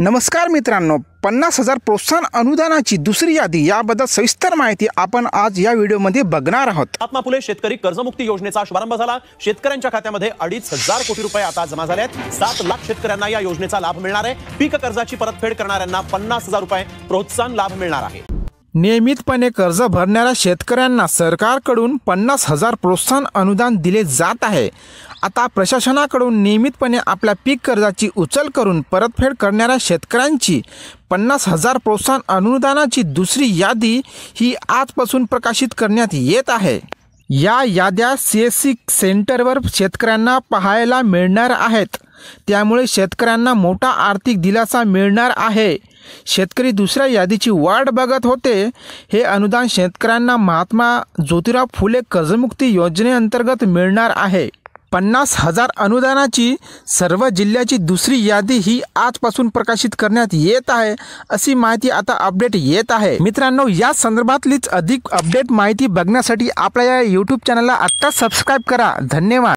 नमस्कार मित्रांनो पन्नास हजार प्रोत्साहन अनुदानाची दुसरी यादी याबद्दल सविस्तर माहिती आपण आज या व्हिडिओमध्ये बघणार आहोत महात्मा फुले शेतकरी कर्जमुक्ती योजनेचा शुभारंभ झाला शेतकऱ्यांच्या खात्यामध्ये अडीच हजार कोटी रुपये आता जमा झाले आहेत सात लाख शेतकऱ्यांना या योजनेचा लाभ मिळणार आहे पीक कर्जाची परतफेड करणाऱ्यांना पन्नास हजार रुपये प्रोत्साहन लाभ मिळणार आहे नियमितपणे कर्ज भरणाऱ्या शेतकऱ्यांना सरकारकडून पन्नास हजार प्रोत्साहन अनुदान दिले जात आहे आता प्रशासनाकडून नियमितपणे आपल्या पीक कर्जाची उचल करून परतफेड करणाऱ्या शेतकऱ्यांची पन्नास हजार प्रोत्साहन अनुदानाची दुसरी यादी ही आजपासून प्रकाशित करण्यात येत आहे या याद्या सी एस सी सेंटरवर शेतकऱ्यांना पाहायला मिळणार आहेत त्यामुळे शेतकऱ्यांना मोठा आर्थिक दिलासा मिळणार आहे शेतकरी दुसऱ्या यादीची वाट बघत होते हे अनुदान शेतकऱ्यांना महात्मा ज्योतिराव फुले कर्जमुक्ती योजनेअंतर्गत मिळणार आहे पन्नास हजार अनुदानाची सर्व जिल्ह्याची दुसरी यादी ही आजपासून प्रकाशित करण्यात येत आहे अशी माहिती आता अपडेट येत आहे मित्रांनो या संदर्भातलीच अधिक अपडेट माहिती बघण्यासाठी आपल्या या यूट्यूब चॅनलला आत्ता सबस्क्राईब करा धन्यवाद